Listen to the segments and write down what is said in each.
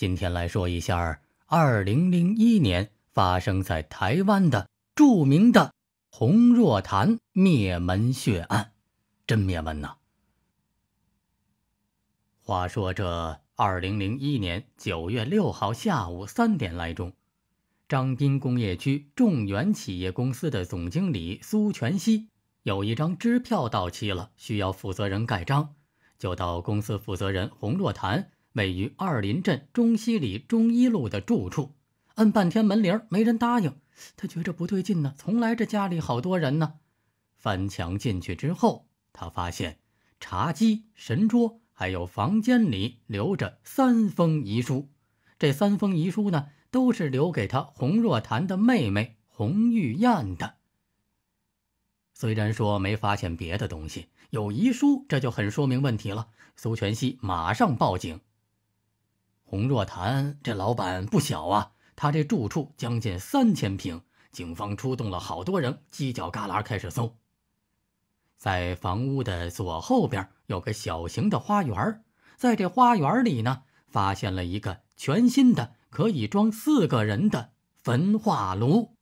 今天来说一下，二零零一年发生在台湾的著名的洪若潭灭门血案，真灭门呐！话说这二零零一年九月六号下午三点来钟，张滨工业区众源企业公司的总经理苏全熙有一张支票到期了，需要负责人盖章，就到公司负责人洪若潭。位于二林镇中西里中一路的住处，按半天门铃没人答应，他觉着不对劲呢。从来这家里好多人呢，翻墙进去之后，他发现茶几、神桌还有房间里留着三封遗书。这三封遗书呢，都是留给他洪若潭的妹妹洪玉燕的。虽然说没发现别的东西，有遗书这就很说明问题了。苏全熙马上报警。洪若潭这老板不小啊！他这住处将近三千平，警方出动了好多人，犄角旮旯开始搜。在房屋的左后边有个小型的花园，在这花园里呢，发现了一个全新的可以装四个人的焚化炉。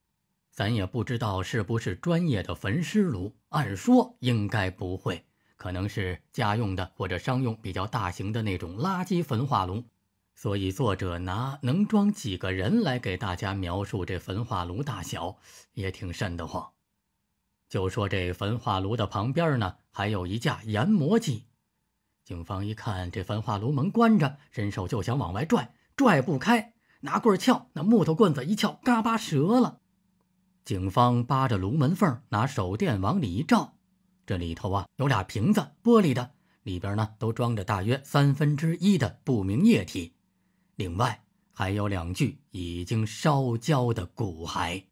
咱也不知道是不是专业的焚尸炉，按说应该不会，可能是家用的或者商用比较大型的那种垃圾焚化炉。所以作者拿能装几个人来给大家描述这焚化炉大小，也挺瘆得慌。就说这焚化炉的旁边呢，还有一架研磨机。警方一看这焚化炉门关着，伸手就想往外拽，拽不开，拿棍儿撬，那木头棍子一撬，嘎巴折了。警方扒着炉门缝，拿手电往里一照，这里头啊有俩瓶子，玻璃的，里边呢都装着大约三分之一的不明液体。另外还有两具已经烧焦的骨骸。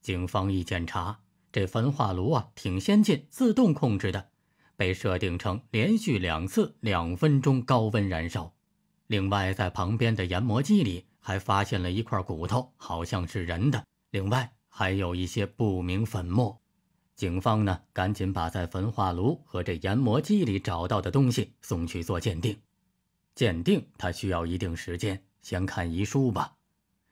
警方一检查，这焚化炉啊挺先进，自动控制的，被设定成连续两次两分钟高温燃烧。另外在旁边的研磨机里还发现了一块骨头，好像是人的。另外还有一些不明粉末。警方呢赶紧把在焚化炉和这研磨机里找到的东西送去做鉴定。鉴定他需要一定时间，先看遗书吧。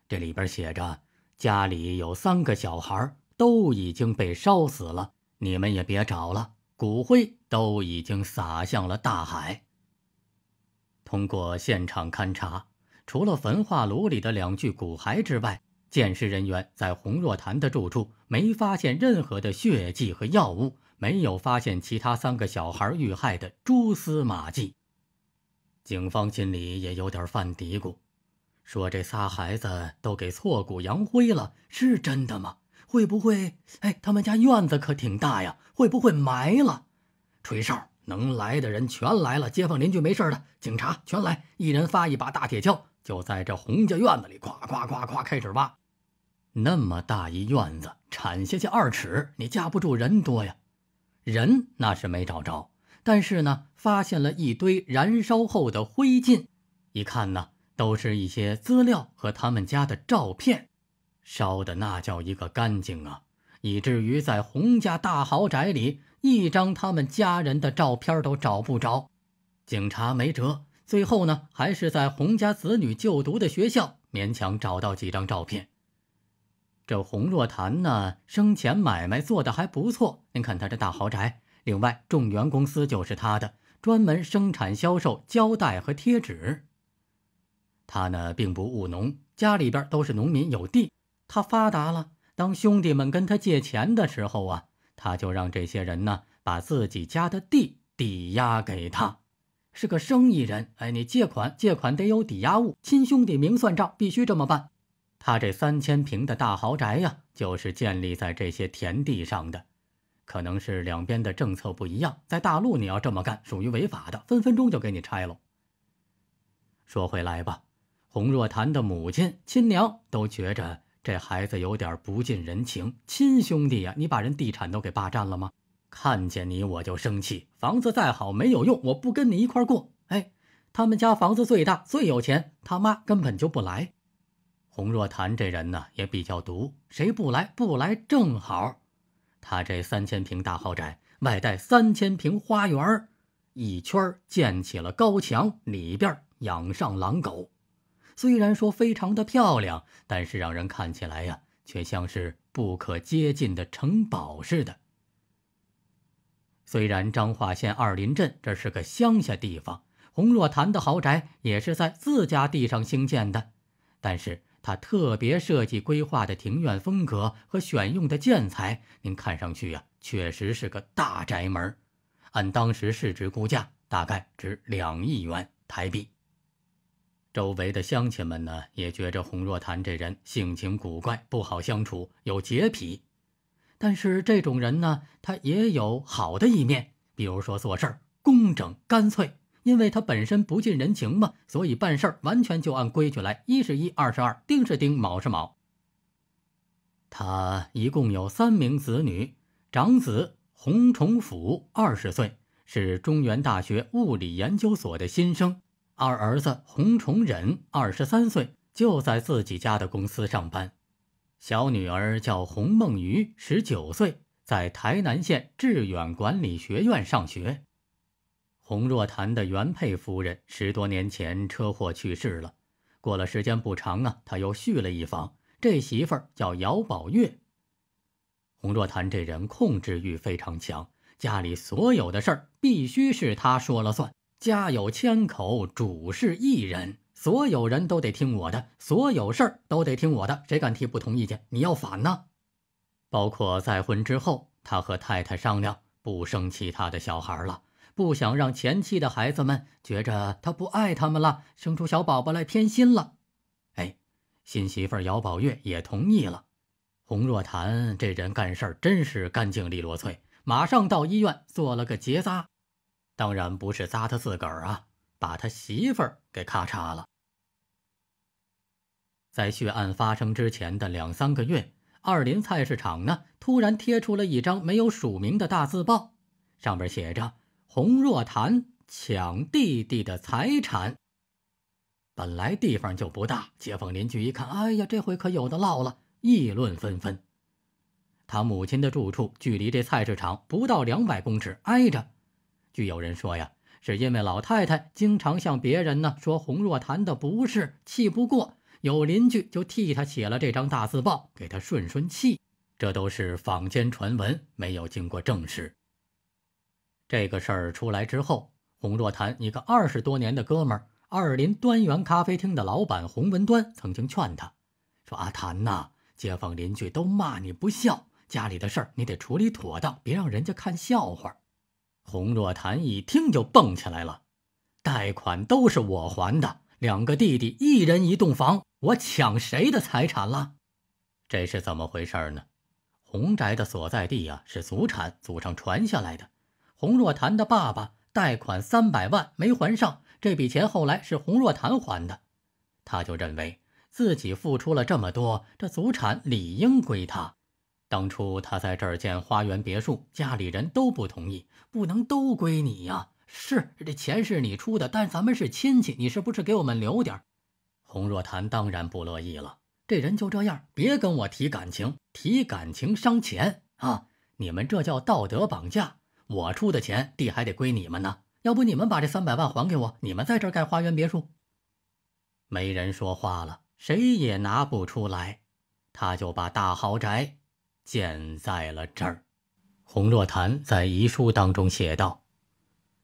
这里边写着，家里有三个小孩，都已经被烧死了。你们也别找了，骨灰都已经撒向了大海。通过现场勘查，除了焚化炉里的两具骨骸之外，鉴尸人员在洪若潭的住处没发现任何的血迹和药物，没有发现其他三个小孩遇害的蛛丝马迹。警方心里也有点犯嘀咕，说这仨孩子都给挫骨扬灰了，是真的吗？会不会……哎，他们家院子可挺大呀，会不会埋了？吹哨，能来的人全来了，街坊邻居没事的，警察全来，一人发一把大铁锹，就在这洪家院子里，夸夸夸夸开始挖。那么大一院子，铲下去二尺，你架不住人多呀。人那是没找着。但是呢，发现了一堆燃烧后的灰烬，一看呢，都是一些资料和他们家的照片，烧的那叫一个干净啊，以至于在洪家大豪宅里，一张他们家人的照片都找不着，警察没辙，最后呢，还是在洪家子女就读的学校勉强找到几张照片。这洪若潭呢，生前买卖做的还不错，您看他这大豪宅。另外，众源公司就是他的，专门生产销售胶带和贴纸。他呢并不务农，家里边都是农民，有地。他发达了，当兄弟们跟他借钱的时候啊，他就让这些人呢把自己家的地抵押给他。是个生意人，哎，你借款借款得有抵押物，亲兄弟明算账，必须这么办。他这三千平的大豪宅呀，就是建立在这些田地上的。可能是两边的政策不一样，在大陆你要这么干属于违法的，分分钟就给你拆了。说回来吧，洪若潭的母亲亲娘都觉着这孩子有点不近人情，亲兄弟呀，你把人地产都给霸占了吗？看见你我就生气，房子再好没有用，我不跟你一块过。哎，他们家房子最大最有钱，他妈根本就不来。洪若潭这人呢也比较毒，谁不来不来正好。他这三千平大豪宅外带三千平花园，一圈建起了高墙，里边养上狼狗。虽然说非常的漂亮，但是让人看起来呀，却像是不可接近的城堡似的。虽然彰化县二林镇这是个乡下地方，洪若潭的豪宅也是在自家地上兴建的，但是。他特别设计规划的庭院风格和选用的建材，您看上去呀，确实是个大宅门按当时市值估价，大概值两亿元台币。周围的乡亲们呢，也觉着洪若潭这人性情古怪，不好相处，有洁癖。但是这种人呢，他也有好的一面，比如说做事儿工整干脆。因为他本身不近人情嘛，所以办事儿完全就按规矩来，一是一，二是二，丁是丁，卯是卯。他一共有三名子女：长子洪崇甫，二十岁，是中原大学物理研究所的新生；二儿子洪崇仁，二十三岁，就在自己家的公司上班；小女儿叫洪梦瑜，十九岁，在台南县致远管理学院上学。洪若潭的原配夫人十多年前车祸去世了，过了时间不长啊，他又续了一房。这媳妇儿叫姚宝月。洪若潭这人控制欲非常强，家里所有的事儿必须是他说了算。家有千口，主事一人，所有人都得听我的，所有事儿都得听我的。谁敢提不同意见，你要反呢？包括再婚之后，他和太太商量，不生其他的小孩了。不想让前妻的孩子们觉着他不爱他们了，生出小宝宝来偏心了。哎，新媳妇姚宝月也同意了。洪若潭这人干事儿真是干净利落脆，马上到医院做了个结扎，当然不是扎他自个儿啊，把他媳妇儿给咔嚓了。在血案发生之前的两三个月，二林菜市场呢突然贴出了一张没有署名的大字报，上边写着。洪若潭抢弟弟的财产，本来地方就不大，街坊邻居一看，哎呀，这回可有的唠了，议论纷纷。他母亲的住处距离这菜市场不到两百公尺，挨着。据有人说呀，是因为老太太经常向别人呢说洪若潭的不是，气不过，有邻居就替他写了这张大字报，给他顺顺气。这都是坊间传闻，没有经过证实。这个事儿出来之后，洪若潭一个二十多年的哥们儿，二林端源咖啡厅的老板洪文端曾经劝他说：“阿潭呐，街坊邻居都骂你不孝，家里的事儿你得处理妥当，别让人家看笑话。”洪若潭一听就蹦起来了：“贷款都是我还的，两个弟弟一人一栋房，我抢谁的财产了？这是怎么回事呢？洪宅的所在地呀是祖产，祖上传下来的。”洪若潭的爸爸贷款三百万没还上，这笔钱后来是洪若潭还的。他就认为自己付出了这么多，这祖产理应归他。当初他在这儿建花园别墅，家里人都不同意，不能都归你呀。是这钱是你出的，但咱们是亲戚，你是不是给我们留点？洪若潭当然不乐意了。这人就这样，别跟我提感情，提感情伤钱啊！你们这叫道德绑架。我出的钱，地还得归你们呢。要不你们把这三百万还给我，你们在这儿盖花园别墅。没人说话了，谁也拿不出来。他就把大豪宅建在了这儿。洪若潭在遗书当中写道：“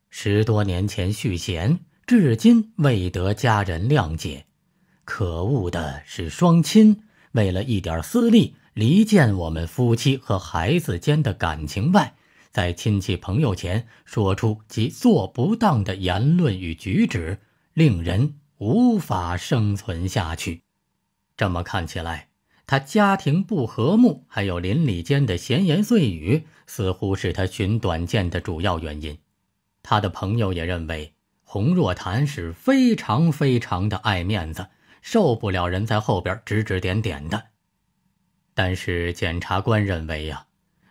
十多年前续弦，至今未得家人谅解。可恶的是，双亲为了一点私利，离间我们夫妻和孩子间的感情外。”在亲戚朋友前说出其做不当的言论与举止，令人无法生存下去。这么看起来，他家庭不和睦，还有邻里间的闲言碎语，似乎是他寻短见的主要原因。他的朋友也认为洪若潭是非常非常的爱面子，受不了人在后边指指点点的。但是检察官认为呀。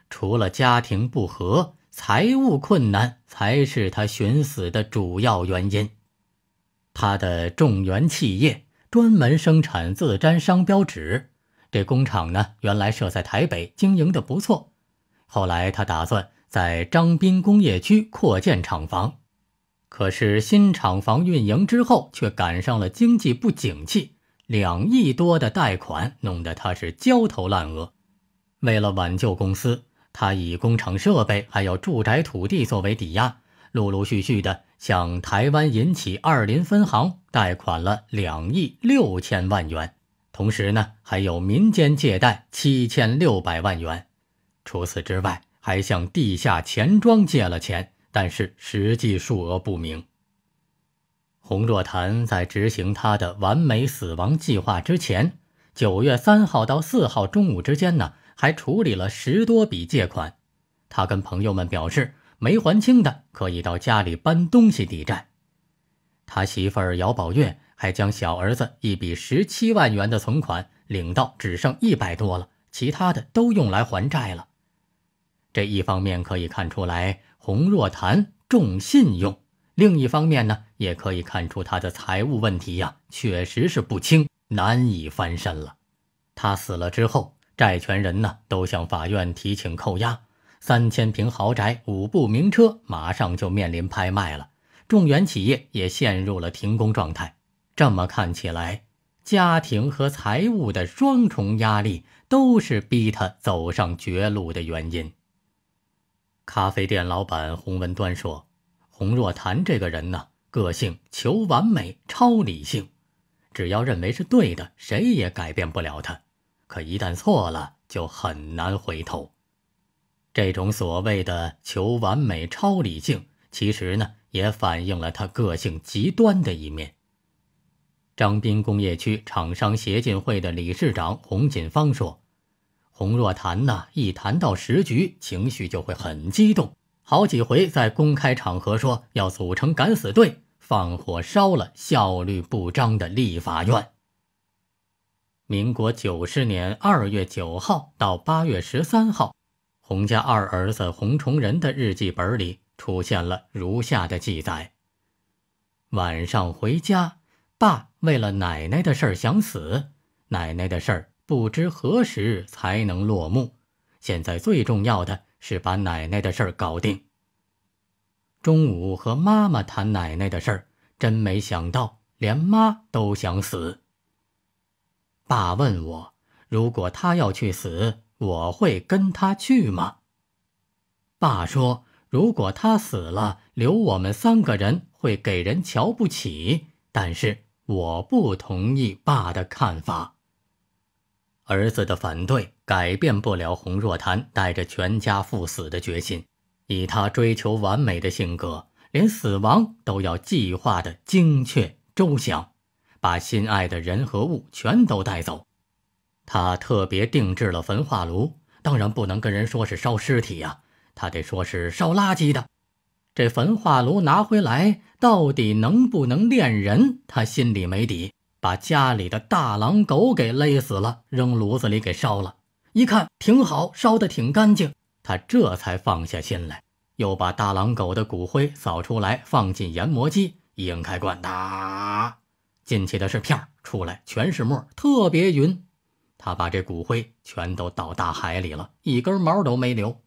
除了家庭不和，财务困难才是他寻死的主要原因。他的众源企业专门生产自粘商标纸，这工厂呢原来设在台北，经营的不错。后来他打算在张滨工业区扩建厂房，可是新厂房运营之后，却赶上了经济不景气，两亿多的贷款弄得他是焦头烂额。为了挽救公司，他以工厂设备还有住宅土地作为抵押，陆陆续续的向台湾银企二林分行贷款了两亿六千万元，同时呢还有民间借贷七千六百万元，除此之外还向地下钱庄借了钱，但是实际数额不明。洪若潭在执行他的完美死亡计划之前，九月三号到四号中午之间呢。还处理了十多笔借款，他跟朋友们表示，没还清的可以到家里搬东西抵债。他媳妇儿姚宝月还将小儿子一笔十七万元的存款领到只剩一百多了，其他的都用来还债了。这一方面可以看出来，洪若潭重信用；另一方面呢，也可以看出他的财务问题呀，确实是不轻，难以翻身了。他死了之后。债权人呢都向法院提请扣押三千平豪宅、五部名车，马上就面临拍卖了。众源企业也陷入了停工状态。这么看起来，家庭和财务的双重压力都是逼他走上绝路的原因。咖啡店老板洪文端说：“洪若潭这个人呢，个性求完美、超理性，只要认为是对的，谁也改变不了他。”可一旦错了，就很难回头。这种所谓的求完美、超理性，其实呢，也反映了他个性极端的一面。张斌工业区厂商协进会的理事长洪锦芳说：“洪若谈呢，一谈到时局，情绪就会很激动，好几回在公开场合说要组成敢死队，放火烧了效率不彰的立法院。”民国九十年二月九号到八月十三号，洪家二儿子洪崇仁的日记本里出现了如下的记载：晚上回家，爸为了奶奶的事想死，奶奶的事不知何时才能落幕，现在最重要的是把奶奶的事搞定。中午和妈妈谈奶奶的事，真没想到连妈都想死。爸问我：“如果他要去死，我会跟他去吗？”爸说：“如果他死了，留我们三个人会给人瞧不起。”但是我不同意爸的看法。儿子的反对改变不了洪若潭带着全家赴死的决心。以他追求完美的性格，连死亡都要计划的精确周详。把心爱的人和物全都带走。他特别定制了焚化炉，当然不能跟人说是烧尸体呀，他得说是烧垃圾的。这焚化炉拿回来，到底能不能炼人，他心里没底。把家里的大狼狗给勒死了，扔炉子里给烧了。一看挺好，烧得挺干净，他这才放下心来。又把大狼狗的骨灰扫出来，放进研磨机，拧开罐打。进去的是片儿，出来全是沫，特别匀。他把这骨灰全都倒大海里了，一根毛都没留。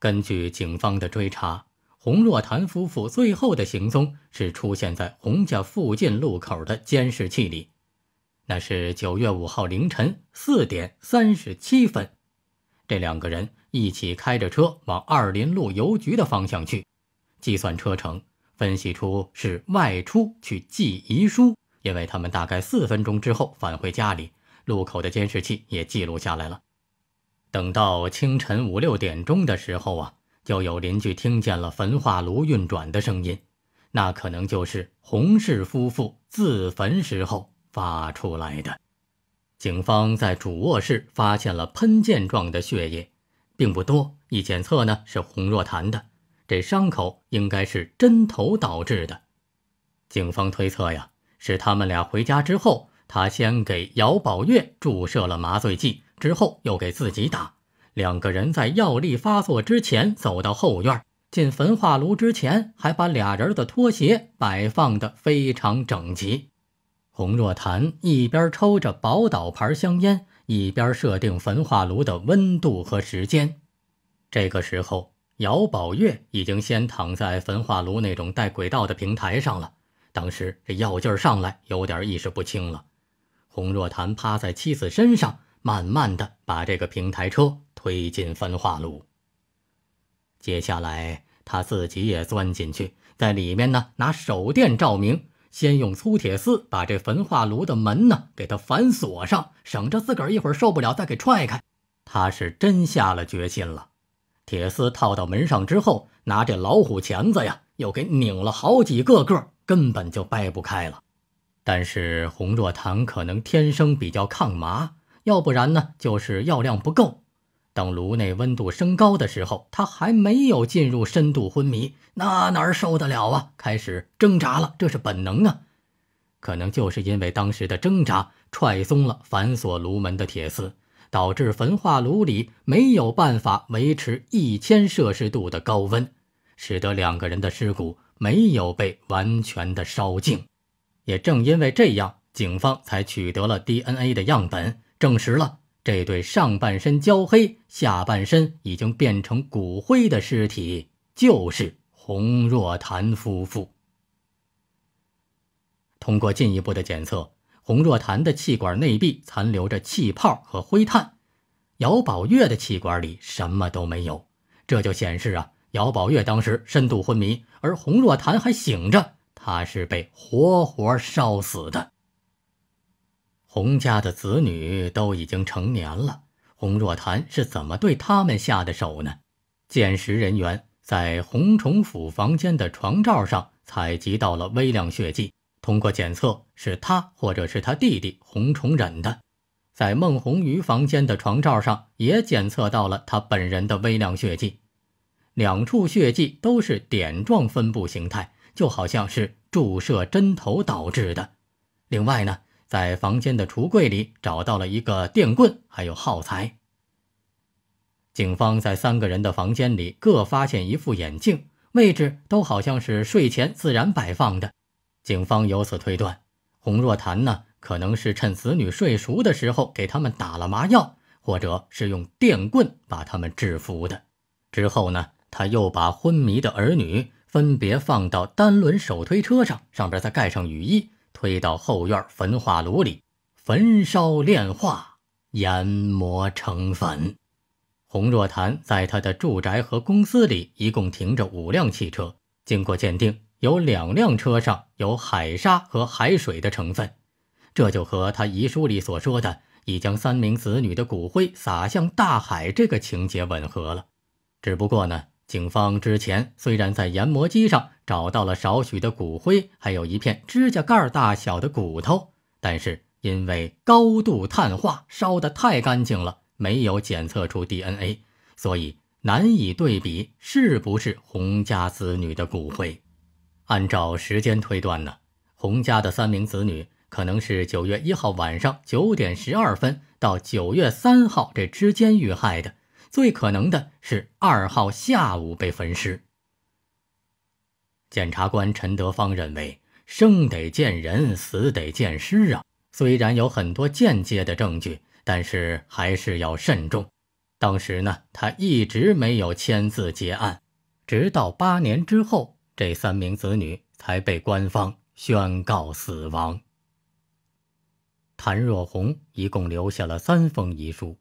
根据警方的追查，洪若潭夫妇最后的行踪是出现在洪家附近路口的监视器里。那是九月五号凌晨四点三十七分，这两个人一起开着车往二林路邮局的方向去。计算车程。分析出是外出去寄遗书，因为他们大概四分钟之后返回家里，路口的监视器也记录下来了。等到清晨五六点钟的时候啊，就有邻居听见了焚化炉运转的声音，那可能就是洪氏夫妇自焚时候发出来的。警方在主卧室发现了喷溅状的血液，并不多，一检测呢是洪若潭的。这伤口应该是针头导致的。警方推测呀，是他们俩回家之后，他先给姚宝月注射了麻醉剂，之后又给自己打。两个人在药力发作之前，走到后院，进焚化炉之前，还把俩人的拖鞋摆放得非常整齐。洪若潭一边抽着宝岛牌香烟，一边设定焚化炉的温度和时间。这个时候。姚宝月已经先躺在焚化炉那种带轨道的平台上了，当时这药劲儿上来，有点意识不清了。洪若潭趴在妻子身上，慢慢的把这个平台车推进焚化炉。接下来他自己也钻进去，在里面呢拿手电照明，先用粗铁丝把这焚化炉的门呢给它反锁上，省着自个儿一会儿受不了再给踹开。他是真下了决心了。铁丝套到门上之后，拿这老虎钳子呀，又给拧了好几个个，根本就掰不开了。但是洪若棠可能天生比较抗麻，要不然呢，就是药量不够。当颅内温度升高的时候，他还没有进入深度昏迷，那哪儿受得了啊？开始挣扎了，这是本能啊。可能就是因为当时的挣扎，踹松了反锁炉门的铁丝。导致焚化炉里没有办法维持一千摄氏度的高温，使得两个人的尸骨没有被完全的烧净。也正因为这样，警方才取得了 DNA 的样本，证实了这对上半身焦黑、下半身已经变成骨灰的尸体就是洪若潭夫妇。通过进一步的检测。洪若潭的气管内壁残留着气泡和灰炭，姚宝月的气管里什么都没有，这就显示啊，姚宝月当时深度昏迷，而洪若潭还醒着，他是被活活烧死的。洪家的子女都已经成年了，洪若潭是怎么对他们下的手呢？检识人员在洪崇甫房间的床罩上采集到了微量血迹。通过检测，是他或者是他弟弟洪崇忍的，在孟红瑜房间的床罩上也检测到了他本人的微量血迹，两处血迹都是点状分布形态，就好像是注射针头导致的。另外呢，在房间的橱柜里找到了一个电棍，还有耗材。警方在三个人的房间里各发现一副眼镜，位置都好像是睡前自然摆放的。警方由此推断，洪若潭呢，可能是趁子女睡熟的时候给他们打了麻药，或者是用电棍把他们制服的。之后呢，他又把昏迷的儿女分别放到单轮手推车上，上边再盖上雨衣，推到后院焚化炉里焚烧炼化研磨成粉。洪若潭在他的住宅和公司里一共停着五辆汽车，经过鉴定。有两辆车上有海沙和海水的成分，这就和他遗书里所说的已将三名子女的骨灰撒向大海这个情节吻合了。只不过呢，警方之前虽然在研磨机上找到了少许的骨灰，还有一片指甲盖大小的骨头，但是因为高度碳化，烧得太干净了，没有检测出 DNA，所以难以对比是不是洪家子女的骨灰。按照时间推断呢，洪家的三名子女可能是九月一号晚上九点十二分到九月三号这之间遇害的，最可能的是二号下午被焚尸。检察官陈德芳认为，生得见人，死得见尸啊。虽然有很多间接的证据，但是还是要慎重。当时呢，他一直没有签字结案，直到八年之后。这三名子女才被官方宣告死亡。谭若红一共留下了三封遗书，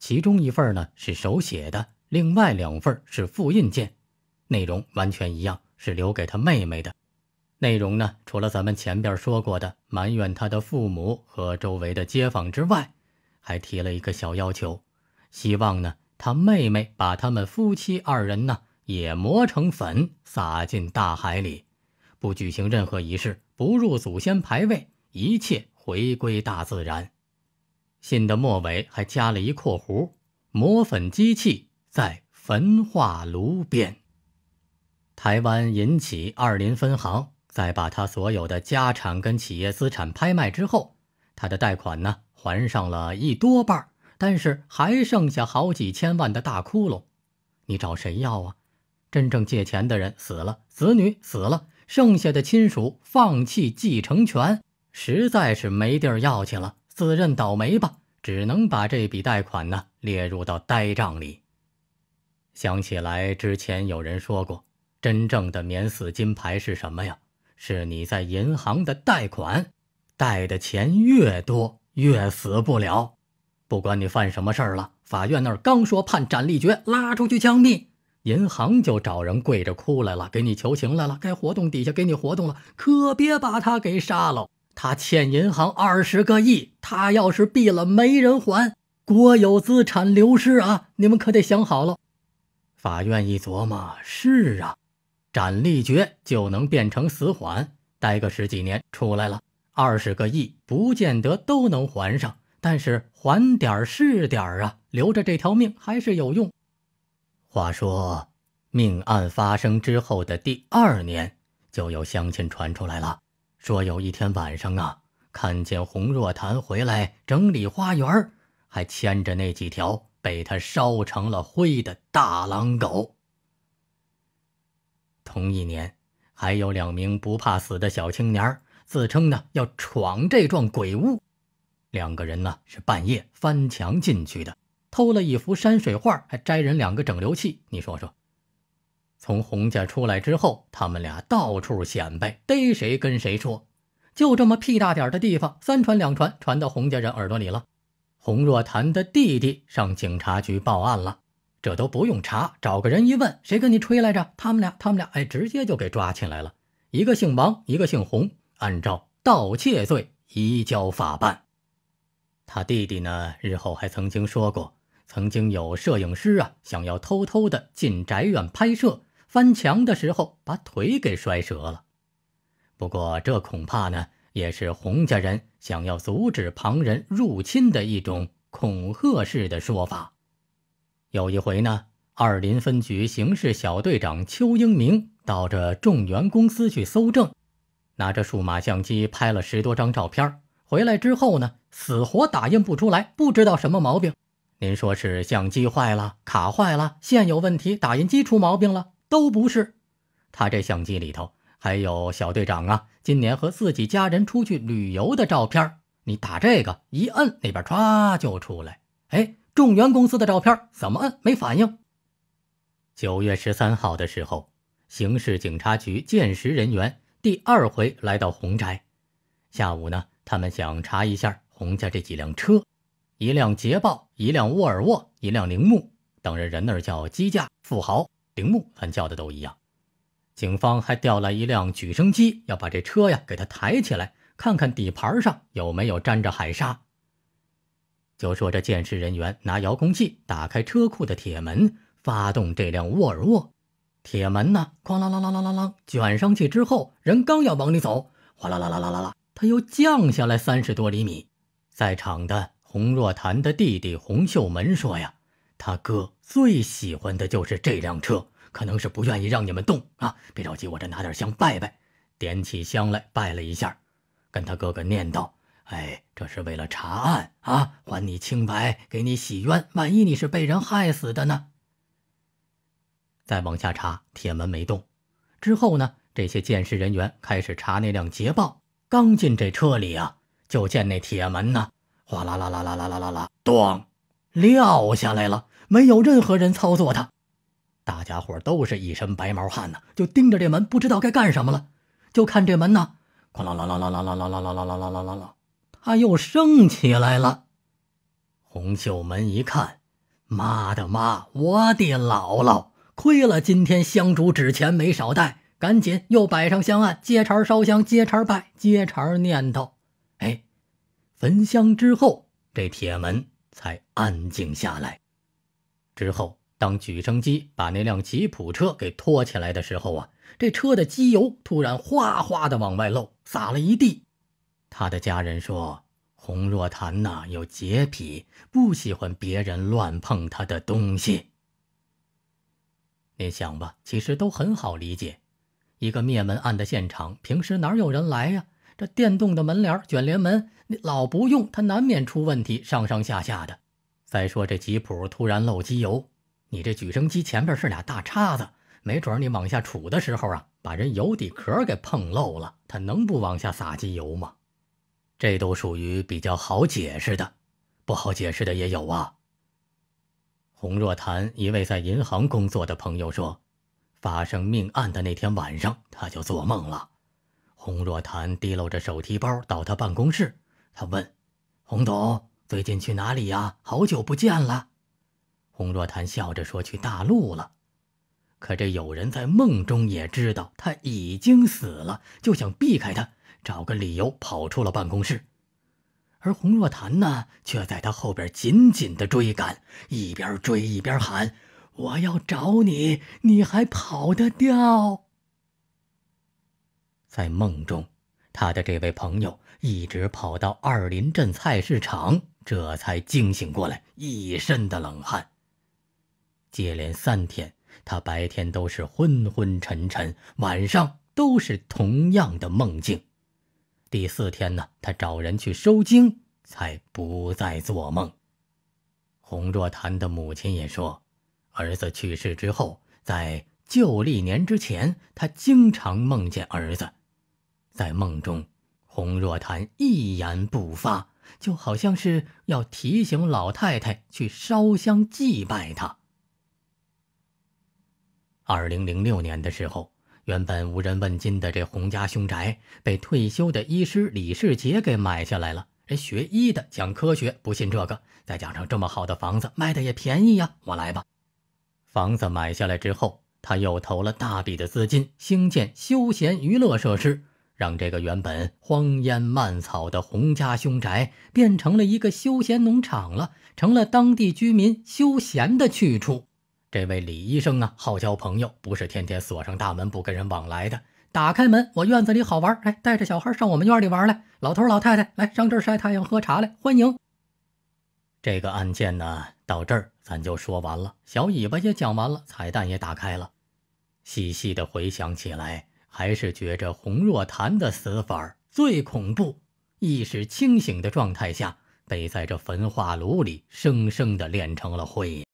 其中一份呢是手写的，另外两份是复印件，内容完全一样，是留给他妹妹的。内容呢，除了咱们前边说过的埋怨他的父母和周围的街坊之外，还提了一个小要求，希望呢他妹妹把他们夫妻二人呢。也磨成粉撒进大海里，不举行任何仪式，不入祖先牌位，一切回归大自然。信的末尾还加了一括弧：“磨粉机器在焚化炉边。”台湾银企二林分行在把他所有的家产跟企业资产拍卖之后，他的贷款呢还上了一多半，但是还剩下好几千万的大窟窿，你找谁要啊？真正借钱的人死了，子女死了，剩下的亲属放弃继承权，实在是没地儿要去了，自认倒霉吧。只能把这笔贷款呢列入到呆账里。想起来之前有人说过，真正的免死金牌是什么呀？是你在银行的贷款，贷的钱越多越死不了。不管你犯什么事儿了，法院那儿刚说判斩立决，拉出去枪毙。银行就找人跪着哭来了，给你求情来了。该活动底下给你活动了，可别把他给杀了。他欠银行二十个亿，他要是毙了，没人还，国有资产流失啊！你们可得想好了。法院一琢磨，是啊，斩立决就能变成死缓，待个十几年出来了，二十个亿不见得都能还上，但是还点儿是点儿啊，留着这条命还是有用。话说，命案发生之后的第二年，就有乡亲传出来了，说有一天晚上啊，看见洪若潭回来整理花园，还牵着那几条被他烧成了灰的大狼狗。同一年，还有两名不怕死的小青年自称呢要闯这幢鬼屋，两个人呢是半夜翻墙进去的。偷了一幅山水画，还摘人两个整流器。你说说，从洪家出来之后，他们俩到处显摆，逮谁跟谁说。就这么屁大点的地方，三传两传，传到洪家人耳朵里了。洪若潭的弟弟上警察局报案了，这都不用查，找个人一问，谁跟你吹来着？他们俩，他们俩，哎，直接就给抓起来了。一个姓王，一个姓洪，按照盗窃罪移交法办。他弟弟呢，日后还曾经说过。曾经有摄影师啊，想要偷偷的进宅院拍摄，翻墙的时候把腿给摔折了。不过这恐怕呢，也是洪家人想要阻止旁人入侵的一种恐吓式的说法。有一回呢，二林分局刑事小队长邱英明到这众源公司去搜证，拿着数码相机拍了十多张照片，回来之后呢，死活打印不出来，不知道什么毛病。您说是相机坏了，卡坏了，线有问题，打印机出毛病了，都不是。他这相机里头还有小队长啊，今年和自己家人出去旅游的照片。你打这个一摁，那边唰就出来。哎，众源公司的照片怎么摁没反应？九月十三号的时候，刑事警察局鉴识人员第二回来到洪宅，下午呢，他们想查一下洪家这几辆车。一辆捷豹，一辆沃尔沃，一辆铃木，当然人那儿叫机架，富豪、铃木，咱叫的都一样。警方还调来一辆举升机，要把这车呀给它抬起来，看看底盘上有没有沾着海沙。就说这见识人员拿遥控器打开车库的铁门，发动这辆沃尔沃，铁门呢，哐啷啷啷啷啷啷，卷上去之后，人刚要往里走，哗啦啦啦啦啦啦，它又降下来三十多厘米。在场的。洪若潭的弟弟洪秀门说：“呀，他哥最喜欢的就是这辆车，可能是不愿意让你们动啊。别着急，我这拿点香拜拜，点起香来拜了一下，跟他哥哥念叨：‘哎，这是为了查案啊，还你清白，给你洗冤。万一你是被人害死的呢？’再往下查，铁门没动。之后呢，这些监视人员开始查那辆捷豹，刚进这车里啊，就见那铁门呢。”哗啦啦啦啦啦啦啦啦，咚，撂下来了。没有任何人操作它，大家伙都是一身白毛汗呢，就盯着这门，不知道该干什么了。就看这门呢，哗啦啦啦啦啦啦啦啦啦啦啦啦啦，它又升起来了。红袖门一看，妈的妈，我的姥姥，亏了今天香烛纸钱没少带，赶紧又摆上香案，接茬烧香，接茬拜，接茬念叨，哎。焚香之后，这铁门才安静下来。之后，当举升机把那辆吉普车给拖起来的时候啊，这车的机油突然哗哗的往外漏，洒了一地。他的家人说：“洪若潭呐，有洁癖，不喜欢别人乱碰他的东西。”您想吧，其实都很好理解。一个灭门案的现场，平时哪有人来呀？这电动的门帘、卷帘门。你老不用它，难免出问题，上上下下的。再说这吉普突然漏机油，你这举升机前边是俩大叉子，没准你往下杵的时候啊，把人油底壳给碰漏了，它能不往下撒机油吗？这都属于比较好解释的，不好解释的也有啊。洪若潭一位在银行工作的朋友说，发生命案的那天晚上，他就做梦了。洪若潭提溜着手提包到他办公室。他问：“洪总，最近去哪里呀？好久不见了。”洪若潭笑着说：“去大陆了。”可这有人在梦中也知道他已经死了，就想避开他，找个理由跑出了办公室。而洪若潭呢，却在他后边紧紧的追赶，一边追一边喊：“我要找你，你还跑得掉？”在梦中，他的这位朋友。一直跑到二林镇菜市场，这才惊醒过来，一身的冷汗。接连三天，他白天都是昏昏沉沉，晚上都是同样的梦境。第四天呢，他找人去收精，才不再做梦。洪若潭的母亲也说，儿子去世之后，在旧历年之前，他经常梦见儿子，在梦中。洪若潭一言不发，就好像是要提醒老太太去烧香祭拜他。二零零六年的时候，原本无人问津的这洪家凶宅被退休的医师李世杰给买下来了。人学医的讲科学，不信这个，再加上这么好的房子，卖的也便宜呀，我来吧。房子买下来之后，他又投了大笔的资金兴建休闲娱乐设施。让这个原本荒烟蔓草的洪家凶宅变成了一个休闲农场了，成了当地居民休闲的去处。这位李医生啊，好交朋友，不是天天锁上大门不跟人往来的。打开门，我院子里好玩，哎，带着小孩上我们院里玩来。老头老太太来上这儿晒太阳喝茶来，欢迎。这个案件呢，到这儿咱就说完了，小尾巴也讲完了，彩蛋也打开了。细细的回想起来。还是觉着洪若潭的死法最恐怖，意识清醒的状态下，被在这焚化炉里生生的炼成了灰。